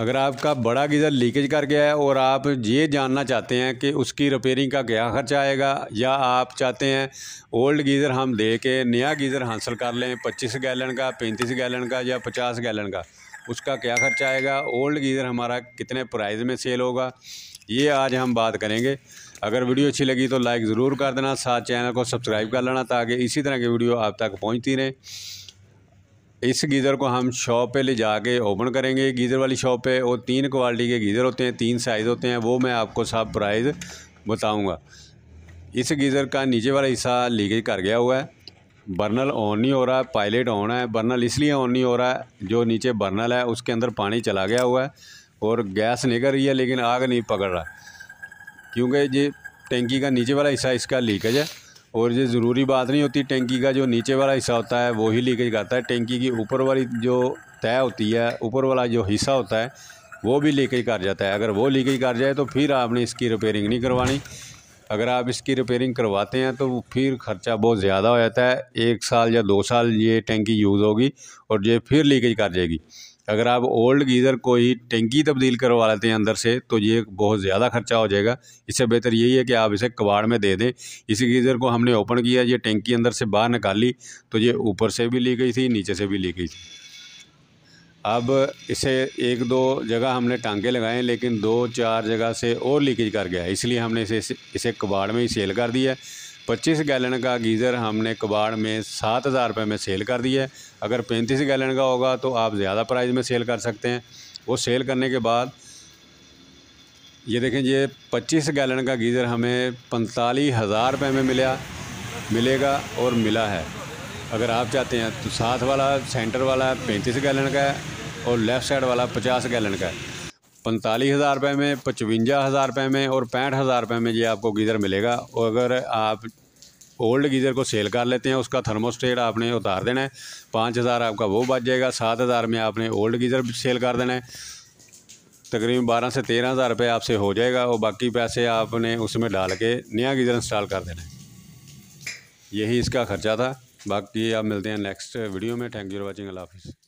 अगर आपका बड़ा गीज़र लीकेज कर गया है और आप ये जानना चाहते हैं कि उसकी रिपेयरिंग का क्या खर्चा आएगा या आप चाहते हैं ओल्ड गीज़र हम दे के नया गीज़र हासिल कर लें 25 गैलन का 35 गैलन का या 50 गैलन का उसका क्या खर्चा आएगा ओल्ड गीज़र हमारा कितने प्राइस में सेल होगा ये आज हम बात करेंगे अगर वीडियो अच्छी लगी तो लाइक ज़रूर कर देना साथ चैनल को सब्सक्राइब कर लेना ताकि इसी तरह की वीडियो आप तक पहुँचती रहें इस गीज़र को हम शॉप पे ले जाके ओपन करेंगे गीज़र वाली शॉप पे और तीन क्वालिटी के गीज़र होते हैं तीन साइज़ होते हैं वो मैं आपको सब प्राइस बताऊंगा इस गीज़र का नीचे वाला हिस्सा लीकेज कर गया हुआ है बर्नल ऑन नहीं हो रहा है पायलट ऑन है बर्नल इसलिए ऑन नहीं हो रहा है जो नीचे बर्नल है उसके अंदर पानी चला गया हुआ है और गैस निकल रही है लेकिन आग नहीं पकड़ रहा क्योंकि ये टेंकी का नीचे वाला हिस्सा इसका लीकेज है और ये ज़रूरी बात नहीं होती टेंकी का जो नीचे वाला हिस्सा होता है वो ही लीकेज करता है टेंकी की ऊपर वाली जो तय होती है ऊपर वाला जो हिस्सा होता है वो भी लीकेज कर जाता है अगर वो लीकेज कर जाए तो फिर आपने इसकी रिपेयरिंग नहीं करवानी अगर आप इसकी रिपेयरिंग करवाते हैं तो फिर खर्चा बहुत ज़्यादा हो जाता है एक साल या दो साल ये टेंकी यूज़ होगी और ये फिर लीकेज कर जाएगी अगर आप ओल्ड गीज़र को ही टेंकी तब्दील करवा लेते हैं अंदर से तो ये बहुत ज़्यादा खर्चा हो जाएगा इससे बेहतर यही है कि आप इसे कबाड़ में दे दें इसी गीज़र को हमने ओपन किया ये टेंकी अंदर से बाहर निकाली तो ये ऊपर से भी ली गई थी नीचे से भी ली गई थी अब इसे एक दो जगह हमने टांगे लगाए लेकिन दो चार जगह से और लीकेज कर गया इसलिए हमने इसे इसे कबाड़ में ही सेल कर दिया पच्चीस गैलन का गीज़र हमने कबाड़ में सात हज़ार रुपये में सेल कर दिया है अगर पैंतीस गैलन का होगा तो आप ज़्यादा प्राइस में सेल कर सकते हैं वो सेल करने के बाद ये देखें ये पच्चीस गैलन का गीज़र हमें पैंतालीस हज़ार रुपये में मिला मिलेगा और मिला है अगर आप चाहते हैं तो साथ वाला सेंटर वाला पैंतीस गैलन का है और लेफ़्ट साइड वाला पचास गैलन का है पैंतालीस हज़ार रुपये में पचवंजा हज़ार रुपये में और पैंठ हज़ार रुपये में ये आपको गीज़र मिलेगा और अगर आप ओल्ड गीज़र को सेल कर लेते हैं उसका थर्मोस्टेट आपने उतार देना है पाँच हज़ार आपका वो बच जाएगा सात हज़ार में आपने ओल्ड गीज़र सेल कर देना है तकरीबन बारह से तेरह हज़ार रुपये आपसे हो जाएगा और बाकी पैसे आपने उसमें डाल के नया गीज़र इंस्टॉल कर देना है यही इसका ख़र्चा था बाकी आप मिलते हैं नेक्स्ट वीडियो में थैंक यू फॉर वॉचिंग अल्लाह हाफिज़